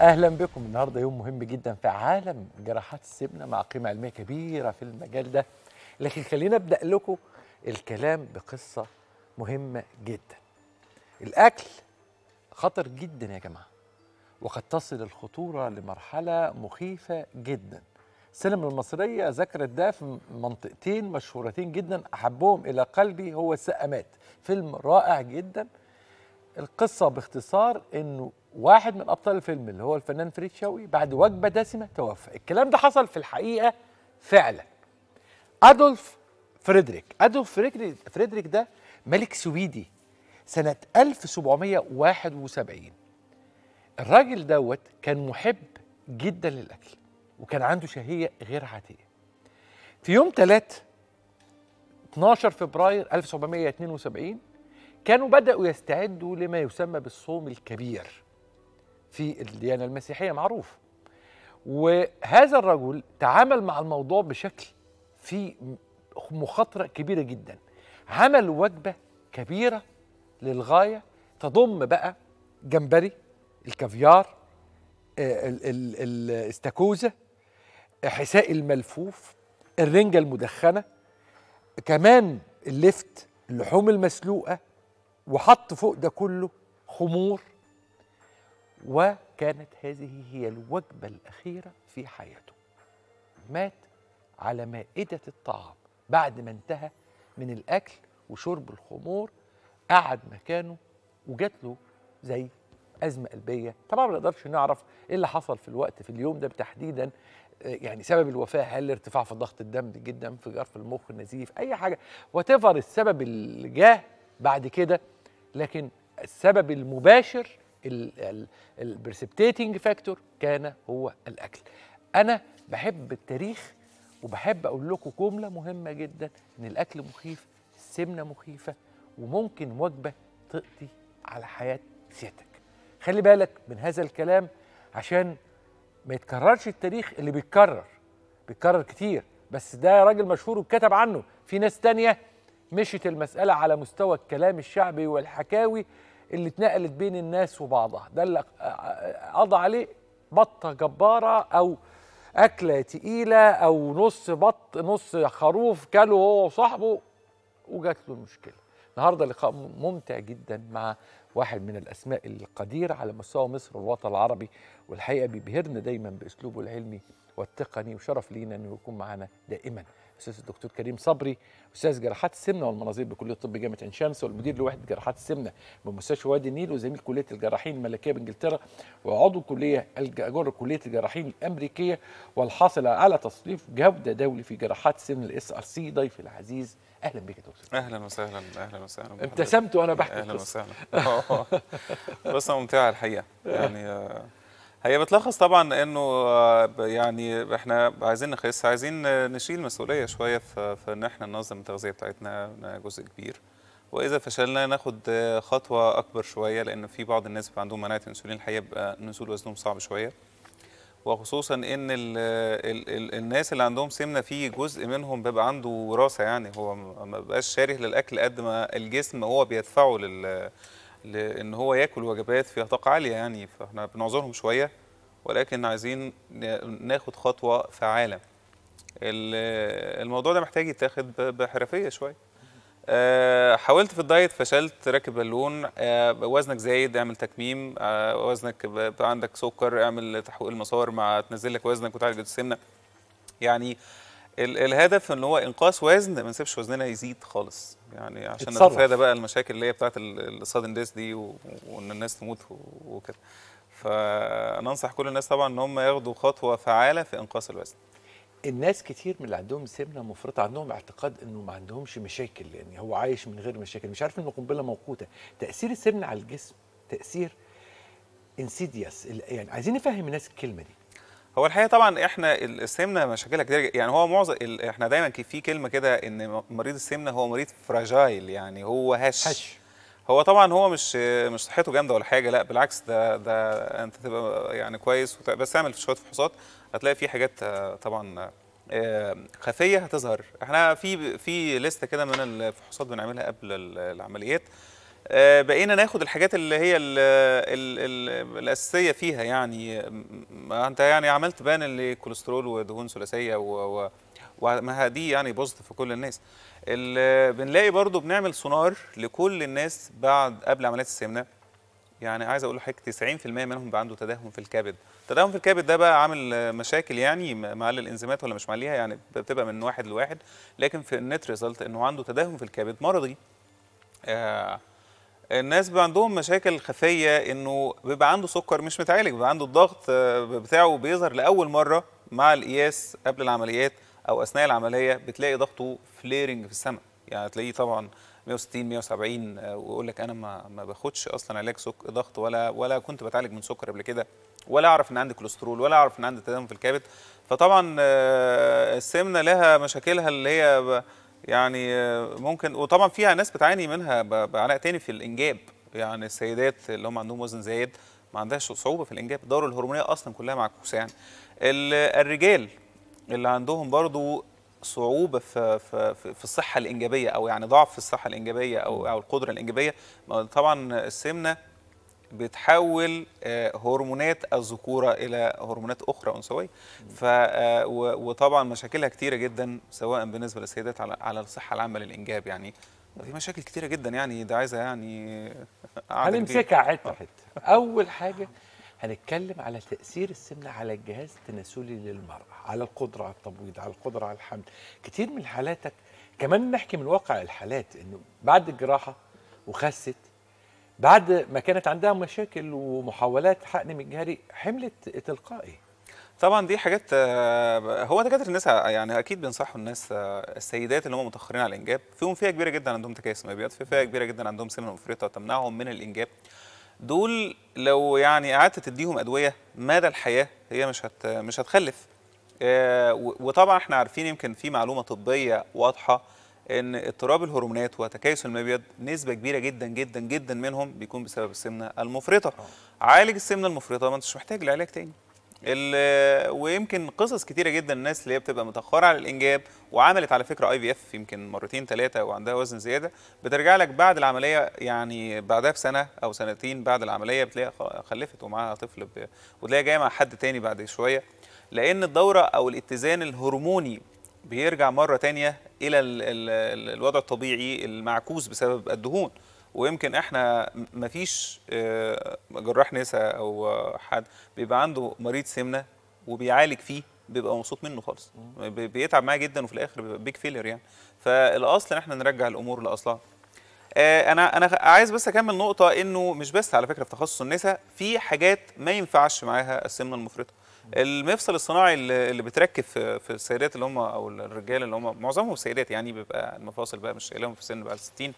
اهلا بكم النهارده يوم مهم جدا في عالم جراحات السمنه مع قيمه علميه كبيره في المجال ده لكن خلينا ابدا لكم الكلام بقصه مهمه جدا الاكل خطر جدا يا جماعه وقد تصل الخطوره لمرحله مخيفه جدا السينما المصريه ذكرت ده في منطقتين مشهورتين جدا احبهم الى قلبي هو السقامات فيلم رائع جدا القصه باختصار انه واحد من ابطال الفيلم اللي هو الفنان فريد شوقي بعد وجبه دسمه توفى الكلام ده حصل في الحقيقه فعلا ادولف فريدريك ادولف فريدريك فريدريك ده ملك سويدي سنه 1771 الراجل دوت كان محب جدا للاكل وكان عنده شهيه غير عاديه في يوم 3 12 فبراير 1772 كانوا بدأوا يستعدوا لما يسمى بالصوم الكبير في الديانة المسيحية معروف وهذا الرجل تعامل مع الموضوع بشكل في مخاطرة كبيرة جدا عمل وجبة كبيرة للغاية تضم بقى جمبري الكافيار آه، الاستاكوزا حساء الملفوف الرنجة المدخنة كمان اللفت اللحوم المسلوقة وحط فوق ده كله خمور وكانت هذه هي الوجبة الأخيرة في حياته مات على مائدة الطعام بعد ما انتهى من الأكل وشرب الخمور قعد مكانه وجات له زي أزمة قلبية طبعا ما نقدرش نعرف إيه اللي حصل في الوقت في اليوم ده تحديدا آه، يعني سبب الوفاة هل ارتفاع في ضغط الدم جدا في جرف المخ النزيف أي حاجة وتفر السبب اللي جاه بعد كده لكن السبب المباشر البرسبتيتنج فاكتور كان هو الاكل انا بحب التاريخ وبحب اقول لكم جمله مهمه جدا ان الاكل مخيف السمنه مخيفه وممكن وجبه تقضي على حياه سيادتك خلي بالك من هذا الكلام عشان ما يتكررش التاريخ اللي بيتكرر بيتكرر كتير بس ده راجل مشهور وكتب عنه في ناس تانية مشت المسألة على مستوى الكلام الشعبي والحكاوي اللي اتنقلت بين الناس وبعضها ده اللي قضى عليه بطه جباره او اكله تقيله او نص بط نص خروف كله هو وصاحبه وجات له المشكله النهارده لقاء ممتع جدا مع واحد من الاسماء القديره على مستوى مصر والوطن العربي والحقيقه بيبهرنا دايما باسلوبه العلمي والتقني وشرف لينا انه يكون معانا دائما الاستاذ الدكتور كريم صبري استاذ جراحات السمنه والمناظير بكليه الطب جامعه عين شمس والمدير لوحده جراحات السمنه بمستشفى وادي النيل وزميل كليه الجراحين الملكيه بانجلترا وعضو كليه الجر كليه الجراحين الامريكيه والحاصل على تصنيف جوده دولي في جراحات السمنه الاس ار سي ضيفي العزيز اهلا بك يا دكتور اهلا وسهلا اهلا وسهلا ابتسمت وانا بحكي اهلا وسهلا قصه ممتعه الحقيقه آه. يعني آه، هي بتلخص طبعا انه آه، يعني احنا عايزين نخس عايزين نشيل مسؤوليه شويه في, ان احنا ننظم التغذيه بتاعتنا جزء كبير واذا فشلنا ناخد خطوه اكبر شويه لان في بعض الناس بيبقى عندهم مناعه انسولين الحقيقه بيبقى نزول وزنهم صعب شويه وخصوصا ان الـ الـ الـ الناس اللي عندهم سمنه في جزء منهم بيبقى عنده وراثه يعني هو ما بقاش شاره للاكل قد ما الجسم هو بيدفعه لل لان هو ياكل وجبات فيها طاقه عاليه يعني فاحنا بنعذرهم شويه ولكن عايزين ناخد خطوه فعاله الموضوع ده محتاج يتاخد بحرفيه شويه آه، حاولت في الدايت فشلت راكب بالون آه، وزنك زايد اعمل تكميم آه، وزنك عندك سكر اعمل تحويل مسار مع تنزل لك وزنك وتعالج السمنه يعني الهدف ان هو انقاص وزن ما نسيبش وزننا يزيد خالص يعني عشان نتفادى بقى المشاكل اللي هي بتاعت السادن ديس دي وان الناس تموت وكده فننصح كل الناس طبعا ان هم ياخدوا خطوه فعاله في انقاص الوزن الناس كتير من اللي عندهم سمنه مفرطه عندهم اعتقاد انه ما عندهمش مشاكل يعني هو عايش من غير مشاكل مش عارف ان القنبله موقوته تاثير السمنه على الجسم تاثير انسيدياس يعني عايزين نفهم الناس الكلمه دي هو الحقيقه طبعا احنا السمنه مشاكلها كتير يعني هو معظم احنا دايما في كلمه كده ان مريض السمنه هو مريض فراجايل يعني هو هش, هش. هو طبعا هو مش مش صحته جامده ولا حاجه لا بالعكس ده ده انت تبقى يعني كويس بس اعمل شويه فحوصات هتلاقي في حاجات آه، طبعا آه، خفيه هتظهر احنا في في لسته كده من الفحوصات بنعملها قبل العمليات آه، بقينا ناخد الحاجات اللي هي ال ال الـ الاساسيه فيها يعني انت يعني عملت بان لكوليسترول ودهون ثلاثيه وما دي يعني بوزيتيف في كل الناس بنلاقي برضو بنعمل سونار لكل الناس بعد قبل عمليات السمنه يعني عايز اقول لحضرتك 90% منهم بيبقى عنده تداهم في الكبد تدهن في الكبد ده بقى عامل مشاكل يعني معلل الانزيمات ولا مش معليها يعني بتبقى من واحد لواحد لكن في النت ريزلت انه عنده تداهم في الكبد مرضي آه الناس بيبقى عندهم مشاكل خفيه انه بيبقى عنده سكر مش متعالج بيبقى عنده الضغط آه، بتاعه بيظهر لاول مره مع القياس قبل العمليات او اثناء العمليه بتلاقي ضغطه فليرنج في السماء يعني هتلاقيه طبعا 160 170 آه، ويقول لك انا ما ما باخدش اصلا علاج سكر ضغط ولا ولا كنت بتعالج من سكر قبل كده ولا اعرف ان عندي كوليسترول ولا اعرف ان عندي تدم في الكبد فطبعا آه، السمنه لها مشاكلها اللي هي يعني آه، ممكن وطبعا فيها ناس بتعاني منها بعناء تاني في الانجاب يعني السيدات اللي هم عندهم وزن زايد ما عندهاش صعوبه في الانجاب الدوره الهرمونيه اصلا كلها معكوسه يعني الرجال اللي عندهم برضو صعوبه في في في الصحه الانجابيه او يعني ضعف في الصحه الانجابيه او او القدره الانجابيه طبعا السمنه بتحول آه، هرمونات الذكوره الى هرمونات اخرى انثويه ف آه، وطبعا مشاكلها كتيره جدا سواء بالنسبه للسيدات على على الصحه العامه للانجاب يعني في مشاكل كتيره جدا يعني ده عايزه يعني آه، هنمسكها حته حته اول حاجه هنتكلم على تاثير السمنه على الجهاز التناسلي للمراه على القدره على التبويض على القدره على الحمل كتير من حالاتك كمان نحكي من واقع الحالات انه بعد الجراحه وخست بعد ما كانت عندها مشاكل ومحاولات حقن مجهري حملت تلقائي طبعا دي حاجات آه، هو دكاتره الناس يعني اكيد بينصحوا الناس آه، السيدات اللي هم متاخرين على الانجاب فيهم فئه كبيره جدا عندهم تكيس مبيض في فئه كبيره جدا عندهم سمنه مفرطه تمنعهم من الانجاب دول لو يعني قعدت تديهم ادويه مدى الحياه هي مش هت مش هتخلف آه، وطبعا احنا عارفين يمكن في معلومه طبيه واضحه ان اضطراب الهرمونات وتكيس المبيض نسبه كبيره جدا جدا جدا منهم بيكون بسبب السمنه المفرطه عالج السمنه المفرطه ما انتش محتاج لعلاج تاني ويمكن قصص كتيره جدا الناس اللي هي بتبقى متاخره على الانجاب وعملت على فكره اي في اف يمكن مرتين ثلاثه وعندها وزن زياده بترجع لك بعد العمليه يعني بعدها بسنه او سنتين بعد العمليه بتلاقي خلفت ومعاها طفل وتلاقي وتلاقيها جايه مع حد تاني بعد شويه لان الدوره او الاتزان الهرموني بيرجع مرة تانية إلى الوضع الطبيعي المعكوس بسبب الدهون ويمكن احنا مفيش آه، جراح نساء او حد بيبقى عنده مريض سمنه وبيعالج فيه بيبقى مبسوط منه خالص بيتعب معاه جدا وفي الاخر بيبقى بيك فيلر يعني فالاصل ان احنا نرجع الامور لاصلها آه، انا انا عايز بس اكمل نقطه انه مش بس على فكره في تخصص النساء في حاجات ما ينفعش معاها السمنه المفرطه المفصل الصناعي اللي بتركب في السيدات اللي هم او الرجاله اللي هم معظمهم سيدات يعني بيبقى المفاصل بقى مش شايلهم في سن بقى ال 60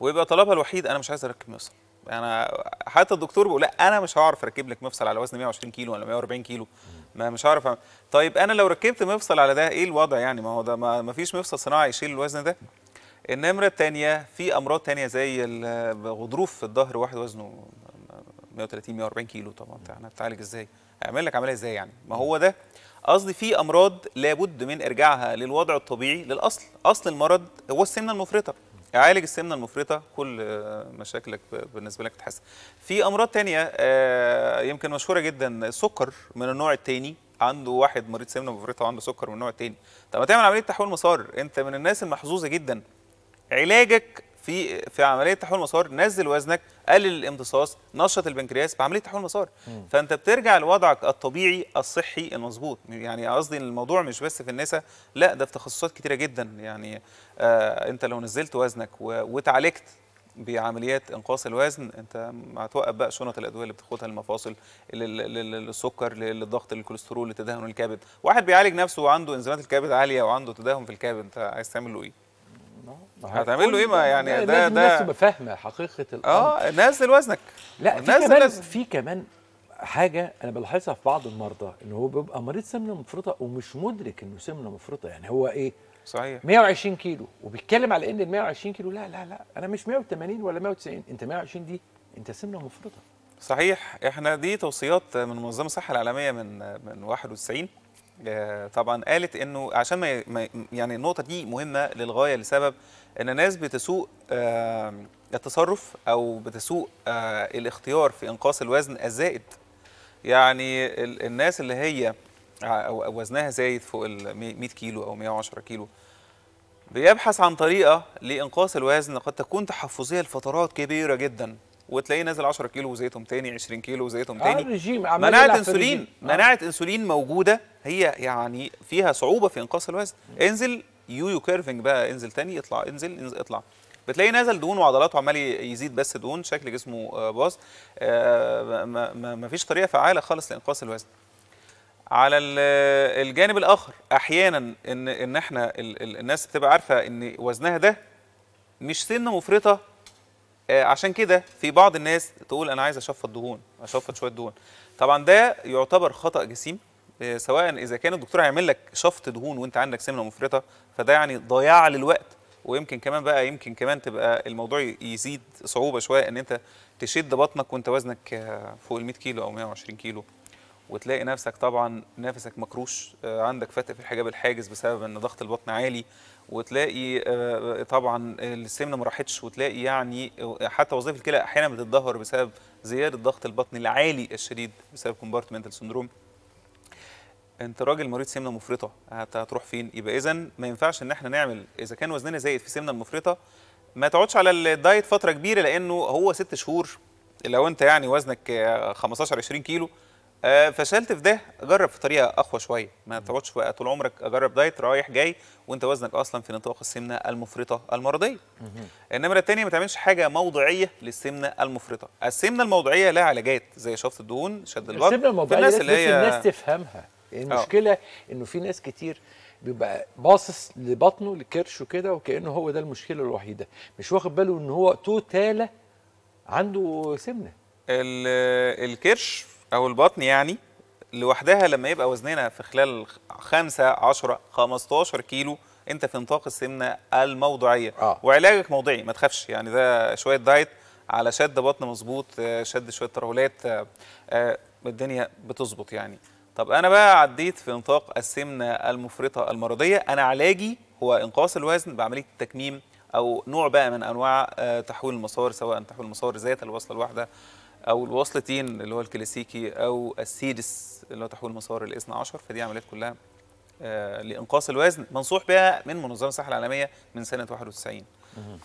ويبقى طلبها الوحيد انا مش عايز اركب مفصل انا يعني حتى الدكتور بيقول لا انا مش هعرف اركب لك مفصل على وزن 120 كيلو ولا 140 كيلو ما مش هعرف طيب انا لو ركبت مفصل على ده ايه الوضع يعني ما هو ده ما فيش مفصل صناعي يشيل الوزن ده النمره الثانيه في امراض ثانيه زي غضروف في الظهر واحد وزنه 130 140 كيلو طبعا طيب، انا ازاي هيعمل لك عمليه ازاي يعني ما هو ده قصدي في امراض لابد من ارجاعها للوضع الطبيعي للاصل اصل المرض هو السمنه المفرطه اعالج السمنه المفرطه كل مشاكلك بالنسبه لك تتحسن في امراض تانية آه، يمكن مشهوره جدا سكر من النوع الثاني عنده واحد مريض سمنه مفرطه وعنده سكر من النوع الثاني طب ما تعمل عمليه تحويل مسار انت من الناس المحظوظه جدا علاجك في في عمليه تحويل مسار نزل وزنك قلل الامتصاص نشط البنكرياس بعمليه تحويل مسار فانت بترجع لوضعك الطبيعي الصحي المظبوط يعني قصدي الموضوع مش بس في النساء لا ده في تخصصات كتيره جدا يعني آه انت لو نزلت وزنك واتعالجت بعمليات انقاص الوزن انت هتوقف بقى شنط الادويه اللي بتاخدها للمفاصل للسكر للضغط للكوليسترول لتدهن الكبد واحد بيعالج نفسه وعنده انزيمات الكبد عاليه وعنده تدهن في الكبد انت عايز تعمل له ايه هتعمل له ايه ما يعني ده ده الناس تبقى فاهمه حقيقه الامر اه نزل وزنك لا في كمان لازم. في كمان حاجه انا بلاحظها في بعض المرضى ان هو بيبقى مريض سمنه مفرطه ومش مدرك انه سمنه مفرطه يعني هو ايه صحيح 120 كيلو وبيتكلم على ان ال 120 كيلو لا لا لا انا مش 180 ولا 190 انت 120 دي انت سمنه مفرطه صحيح احنا دي توصيات من منظمه الصحه العالميه من من 91 آه، طبعا قالت انه عشان ما يعني النقطه دي مهمه للغايه لسبب ان الناس بتسوق آه، التصرف او بتسوق آه، الاختيار في انقاص الوزن الزائد يعني الناس اللي هي او وزنها زايد فوق ال 100 كيلو او 110 كيلو بيبحث عن طريقه لانقاص الوزن قد تكون تحفظيه لفترات كبيره جدا وتلاقيه نازل 10 كيلو وزيتهم تاني 20 كيلو وزيتهم آه، تاني آه مناعه انسولين مناعه انسولين موجوده هي يعني فيها صعوبه في انقاص الوزن انزل يو يو كيرفنج بقى انزل تاني اطلع انزل, انزل اطلع بتلاقيه نازل دهون وعضلاته عمال يزيد بس دهون شكل جسمه آه، باظ آه، ما فيش طريقه فعاله خالص لانقاص الوزن على الجانب الاخر احيانا ان ان احنا الناس بتبقى عارفه ان وزنها ده مش سنه مفرطه آه، عشان كده في بعض الناس تقول انا عايز اشفط دهون اشفط شويه دهون طبعا ده يعتبر خطا جسيم آه، سواء اذا كان الدكتور هيعمل لك شفط دهون وانت عندك سمنه مفرطه فده يعني ضياع للوقت ويمكن كمان بقى يمكن كمان تبقى الموضوع يزيد صعوبه شويه ان انت تشد بطنك وانت وزنك آه، فوق ال 100 كيلو او 120 كيلو وتلاقي نفسك طبعا نفسك مكروش عندك فتق في الحجاب الحاجز بسبب ان ضغط البطن عالي وتلاقي آه، طبعا السمنه ما راحتش وتلاقي يعني حتى وظيفه الكلى احيانا بتتدهور بسبب زياده ضغط البطن العالي الشديد بسبب كومبارتمنتال سندروم انت راجل مريض سمنه مفرطه هتروح فين يبقى اذا ما ينفعش ان احنا نعمل اذا كان وزننا زايد في السمنه المفرطه ما تقعدش على الدايت فتره كبيره لانه هو ست شهور لو انت يعني وزنك 15 20 كيلو آه، فشلت في ده جرب في طريقه اقوى شويه ما تقعدش بقى طول عمرك اجرب دايت رايح جاي وانت وزنك اصلا في نطاق السمنه المفرطه المرضيه النمره الثانيه ما تعملش حاجه موضعيه للسمنه المفرطه السمنه الموضعيه لها علاجات زي شفط الدهون شد البطن السمنه الموضعيه الناس اللي هي الناس تفهمها يعني آه. المشكله انه في ناس كتير بيبقى باصص لبطنه لكرشه كده وكانه هو ده المشكله الوحيده مش واخد باله ان هو توتاله عنده سمنه الكرش او البطن يعني لوحدها لما يبقى وزننا في خلال 5 10 15 كيلو انت في نطاق السمنه الموضعيه آه. وعلاجك موضعي ما تخافش يعني ده شويه دايت على شد بطن مظبوط شد شويه ترهلات آه، آه، الدنيا بتظبط يعني طب انا بقى عديت في نطاق السمنه المفرطه المرضيه انا علاجي هو انقاص الوزن بعمليه التكميم او نوع بقى من انواع آه، تحويل المسار سواء تحويل المسار ذات الوصله الواحده او الوصلتين اللي هو الكلاسيكي او السيدس اللي هو تحويل مسار الاثنى عشر فدي عمليات كلها آه، لانقاص الوزن منصوح بها من منظمه الصحه العالميه من سنه 91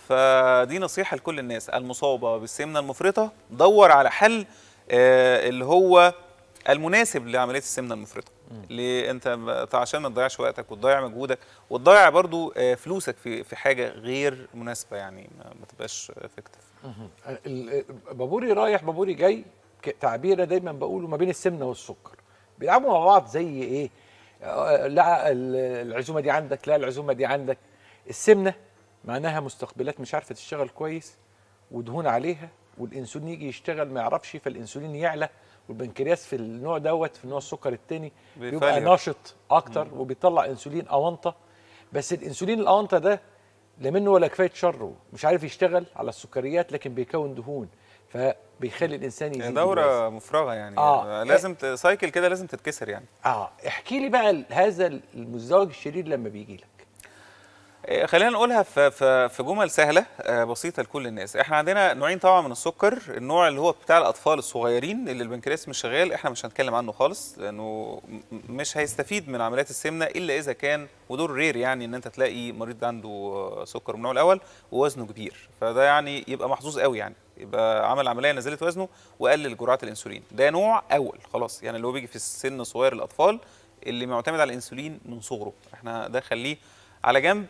فدي نصيحه لكل الناس المصابه بالسمنه المفرطه دور على حل آه، اللي هو المناسب لعمليه السمنه المفرطه ليه انت عشان ما تضيعش وقتك وتضيع مجهودك وتضيع برضو آه، فلوسك في في حاجه غير مناسبه يعني ما تبقاش افكتيف بابوري رايح بابوري جاي تعبيره دايما بقوله ما بين السمنه والسكر بيلعبوا مع بعض زي ايه آه، لا العزومه دي عندك لا العزومه دي عندك السمنه معناها مستقبلات مش عارفه تشتغل كويس ودهون عليها والانسولين يجي يشتغل ما يعرفش فالانسولين يعلى والبنكرياس في النوع دوت في نوع السكر الثاني بيبقى ناشط اكتر وبيطلع انسولين اونطه بس الانسولين الاونطه ده لا منه ولا كفايه شره مش عارف يشتغل على السكريات لكن بيكون دهون فبيخلي الانسان يعني يزيد يعني دوره وزن. مفرغه يعني آه. لازم سايكل كده لازم تتكسر يعني اه احكي لي بقى هذا المزدوج الشرير لما بيجي لك آه، خلينا نقولها في في جمل سهله آه، بسيطه لكل الناس احنا عندنا نوعين طبعا من السكر النوع اللي هو بتاع الاطفال الصغيرين اللي البنكرياس مش شغال احنا مش هنتكلم عنه خالص لانه مش هيستفيد من عمليات السمنه الا اذا كان ودور رير يعني ان انت تلاقي مريض عنده آه، سكر من النوع الاول ووزنه كبير فده يعني يبقى محظوظ قوي يعني يبقى عمل عمليه نزلت وزنه وقلل جرعات الانسولين ده نوع اول خلاص يعني اللي هو بيجي في السن صغير الاطفال اللي معتمد على الانسولين من صغره احنا ده خليه على جنب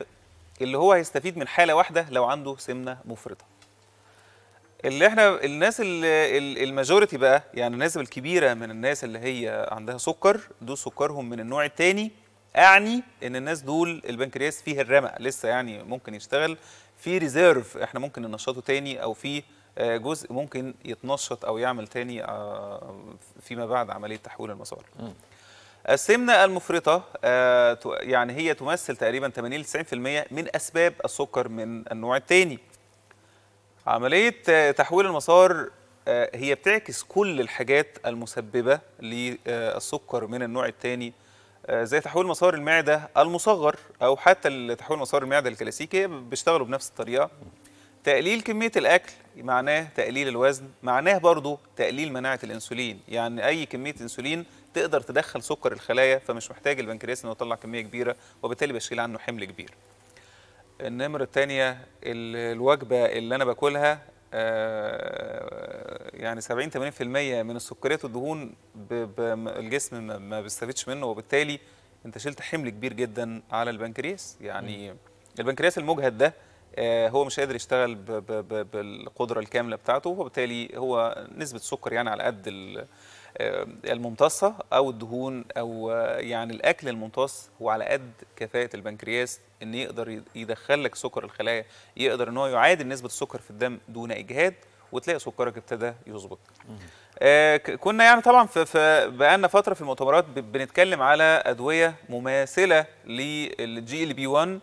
اللي هو هيستفيد من حاله واحده لو عنده سمنه مفرطه اللي احنا الناس الماجوريتي بقى يعني النسبه الكبيره من الناس اللي هي عندها سكر دول سكرهم من النوع الثاني اعني ان الناس دول البنكرياس فيه الرمق لسه يعني ممكن يشتغل في ريزيرف احنا ممكن ننشطه تاني او في آه، جزء ممكن يتنشط او يعمل تاني آه، فيما بعد عمليه تحويل المسار السمنه المفرطه آه، يعني هي تمثل تقريبا 80 ل 90% من اسباب السكر من النوع الثاني عمليه آه، تحويل المسار آه، هي بتعكس كل الحاجات المسببه للسكر من النوع الثاني زي تحويل مسار المعده المصغر او حتى تحويل مسار المعده الكلاسيكي بيشتغلوا بنفس الطريقه تقليل كميه الاكل معناه تقليل الوزن معناه برضو تقليل مناعه الانسولين يعني اي كميه انسولين تقدر تدخل سكر الخلايا فمش محتاج البنكرياس انه يطلع كميه كبيره وبالتالي بشيل عنه حمل كبير. النمرة الثانية الوجبة اللي أنا باكلها آه، يعني 70 80% من السكريات والدهون الجسم ما بيستفيدش منه وبالتالي أنت شلت حمل كبير جدا على البنكرياس يعني البنكرياس المجهد ده آه، هو مش قادر يشتغل بالقدرة الكاملة بتاعته وبالتالي هو نسبة سكر يعني على قد آه، الممتصه او الدهون او آه، يعني الاكل الممتص هو على قد كفاءه البنكرياس ان يقدر يدخل لك سكر الخلايا يقدر ان هو يعادل نسبه السكر في الدم دون اجهاد وتلاقي سكرك ابتدى يظبط آه كنا يعني طبعا في, لنا فتره في المؤتمرات بنتكلم على ادويه مماثله للجي ال بي 1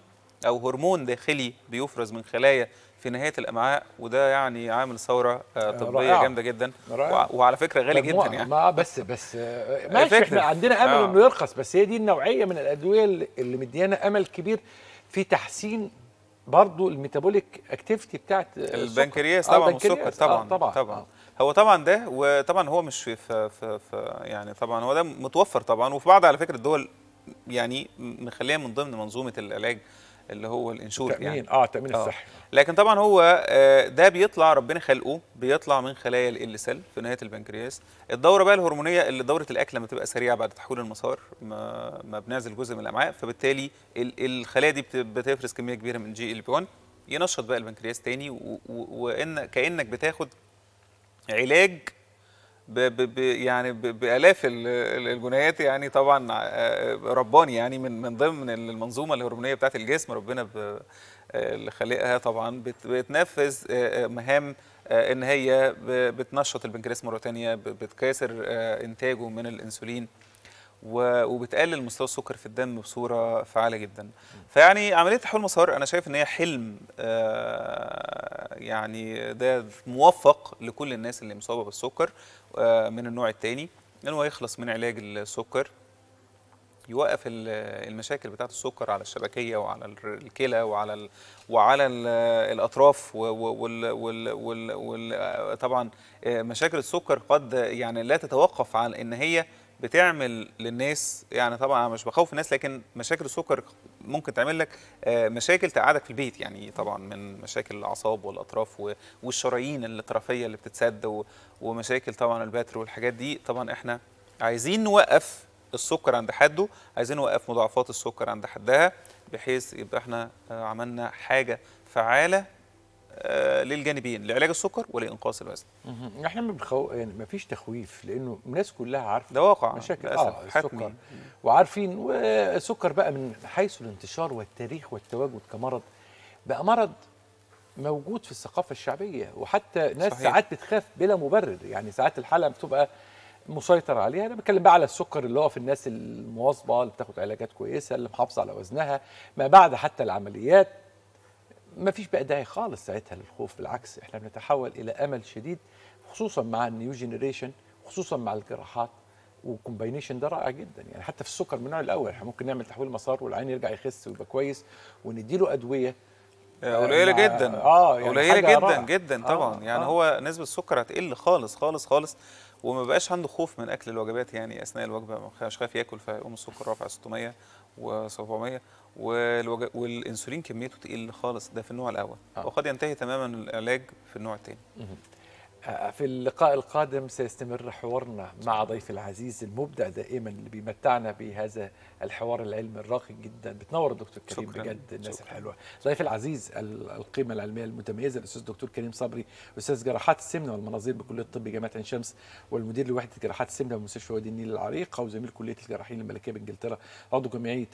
او هرمون داخلي بيفرز من خلايا في نهايه الامعاء وده يعني عامل ثوره آه، آه، طبيه جامده جدا رائع. وعلى فكره غالي جدا يعني ما بس بس آه، ماشي احنا عندنا امل آه. انه يرخص بس هي دي النوعيه من الادويه اللي مديانا امل كبير في تحسين برضه الميتابوليك اكتيفيتي بتاعت البنكرياس طبعا والسكر طبعا آه طبعا, طبعا. آه. هو طبعا ده وطبعا هو مش في, في, في يعني طبعا هو ده متوفر طبعا وفي بعض على فكره الدول يعني مخليها من ضمن منظومه العلاج اللي هو الانشور تأمين يعني. اه تامين آه. الصحي لكن طبعا هو آه، ده بيطلع ربنا خلقه بيطلع من خلايا ال سيل في نهايه البنكرياس الدوره بقى الهرمونيه اللي دوره الاكل لما تبقى سريعه بعد تحويل المسار ما, ما بنعزل جزء من الامعاء فبالتالي الخلايا دي بتفرز كميه كبيره من جي ال بي 1 ينشط بقى البنكرياس تاني وان كانك بتاخد علاج ب ب يعني بالاف الجنيات يعني طبعا آه، رباني يعني من من ضمن المنظومه الهرمونيه بتاعت الجسم ربنا آه، اللي خلقها طبعا بتنفذ آه، مهام ان هي بتنشط البنكرياس مره ثانيه بتكاسر انتاجه من الانسولين وبتقلل مستوى السكر في الدم بصوره فعاله جدا. فيعني عمليه تحويل مسار انا شايف ان هي حلم يعني ده موفق لكل الناس اللي مصابه بالسكر آه، من النوع الثاني انه يخلص من علاج السكر يوقف المشاكل بتاعت السكر على الشبكيه وعلى الكلى وعلى وعلى الاطراف وال وال وال وال آه، طبعا آه، مشاكل السكر قد يعني لا تتوقف عن ان هي بتعمل للناس يعني طبعا انا مش بخوف الناس لكن مشاكل السكر ممكن تعمل لك آه، مشاكل تقعدك في البيت يعني طبعا من مشاكل الاعصاب والاطراف والشرايين الاطرافيه اللي بتتسد ومشاكل طبعا البتر والحاجات دي طبعا احنا عايزين نوقف السكر عند حده عايزين نوقف مضاعفات السكر عند حدها بحيث يبقى احنا آه، عملنا حاجه فعاله آه، للجانبين لعلاج السكر ولانقاص الوزن احنا ما بنخو... يعني ما فيش تخويف لانه الناس كلها عارفه ده واقع مشاكل آه السكر وعارفين والسكر بقى من حيث الانتشار والتاريخ والتواجد كمرض بقى مرض موجود في الثقافه الشعبيه وحتى ناس صحيح. ساعات بتخاف بلا مبرر يعني ساعات الحاله بتبقى مسيطر عليها انا بتكلم بقى على السكر اللي هو في الناس المواظبه اللي بتاخد علاجات كويسه اللي محافظه على وزنها ما بعد حتى العمليات ما فيش بقى داعي خالص ساعتها للخوف بالعكس احنا بنتحول الى امل شديد خصوصا مع النيو جينيريشن خصوصا مع الجراحات والكومباينيشن ده رائع جدا يعني حتى في السكر من النوع الاول احنا ممكن نعمل تحويل مسار والعين يرجع يخس ويبقى كويس ونديله ادويه آه، قليله جدا اه يعني قليله جدا رائع. جدا آه، طبعا آه يعني آه. هو نسبه السكر هتقل خالص خالص خالص وما بقاش عنده خوف من اكل الوجبات يعني اثناء الوجبه مش خايف ياكل فيقوم السكر رافع 600 و700 والانسولين كميته تقل خالص ده في النوع الاول آه. وقد ينتهي تماما العلاج في النوع الثاني في اللقاء القادم سيستمر حوارنا مع ضيف العزيز المبدع دائما اللي بيمتعنا بهذا الحوار العلمي الراقي جدا بتنور الدكتور كريم شكرا. بجد الناس شكرا. الحلوه ضيف العزيز القيمه العلميه المتميزه الاستاذ الدكتور كريم صبري استاذ جراحات السمنه والمناظير بكليه الطب جامعه عين شمس والمدير لوحده جراحات السمنه بمستشفى وادي النيل العريقه وزميل كليه الجراحين الملكيه بانجلترا عضو جمعيه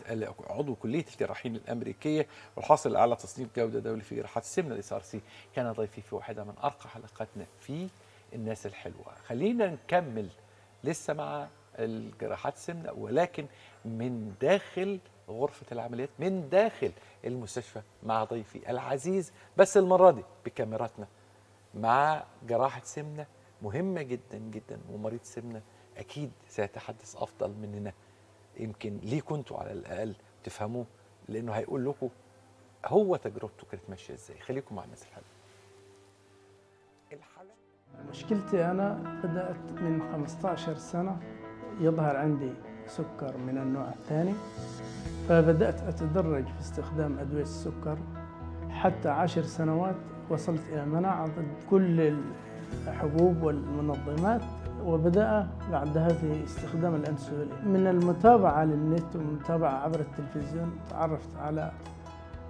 عضو كليه الجراحين الامريكيه والحاصل على تصنيف جوده دولي في جراحات السمنه الاس ار سي كان ضيفي في واحده من ارقى حلقاتنا في بيه الناس الحلوة خلينا نكمل لسه مع الجراحات السمنة ولكن من داخل غرفة العمليات من داخل المستشفى مع ضيفي العزيز بس المرة دي بكاميراتنا مع جراحة سمنة مهمة جدا جدا ومريض سمنة أكيد سيتحدث أفضل مننا يمكن ليه كنتوا على الأقل تفهموه لأنه هيقول لكم هو تجربته كانت ماشية إزاي خليكم مع الناس الحلوة مشكلتي أنا بدأت من 15 سنة يظهر عندي سكر من النوع الثاني فبدأت أتدرج في استخدام أدوية السكر حتى عشر سنوات وصلت إلى مناعة ضد كل الحبوب والمنظمات وبدأ بعدها في استخدام الأنسولين من المتابعة للنت ومتابعة عبر التلفزيون تعرفت على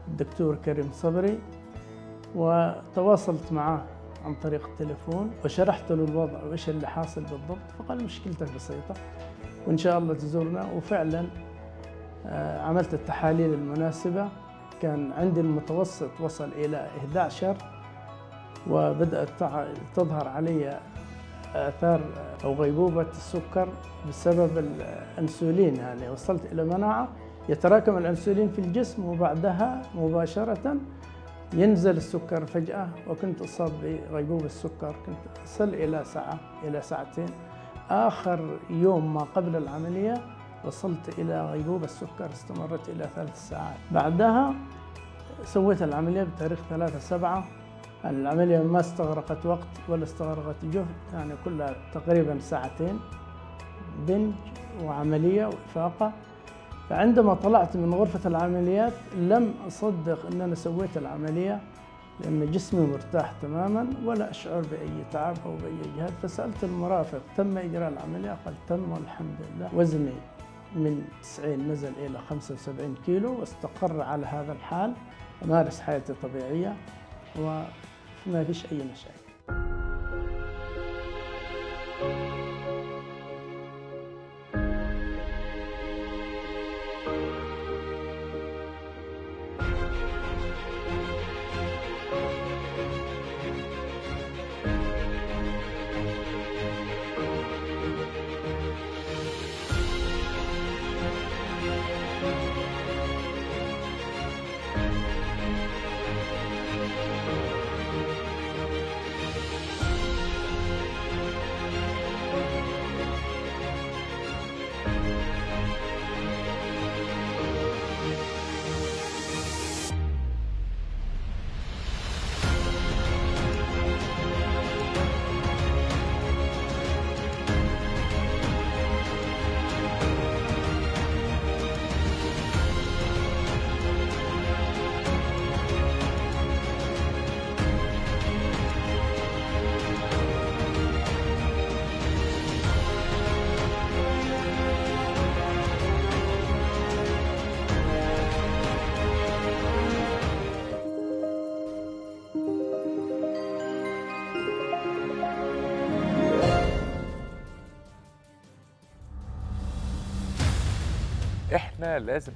الدكتور كريم صبري وتواصلت معه عن طريق التليفون وشرحت له الوضع وايش اللي حاصل بالضبط فقال مشكلتك بسيطه وان شاء الله تزورنا وفعلا آه، عملت التحاليل المناسبه كان عندي المتوسط وصل الى 11 وبدات تظهر علي اثار او غيبوبه السكر بسبب الانسولين يعني وصلت الى مناعه يتراكم الانسولين في الجسم وبعدها مباشره ينزل السكر فجأة وكنت أصاب بغيبوبة السكر كنت أصل إلى ساعة إلى ساعتين آخر يوم ما قبل العملية وصلت إلى غيبوبة السكر استمرت إلى ثلاث ساعات بعدها سويت العملية بتاريخ 3 سبعة العملية ما استغرقت وقت ولا استغرقت جهد يعني كلها تقريبا ساعتين بنج وعملية وإفاقة فعندما طلعت من غرفة العمليات لم أصدق أن أنا سويت العملية لأن جسمي مرتاح تماما ولا أشعر بأي تعب أو بأي جهد فسألت المرافق تم إجراء العملية قال تم والحمد لله وزني من 90 نزل إلى 75 كيلو واستقر على هذا الحال أمارس حياتي طبيعية وما فيش أي مشاكل احنا لازم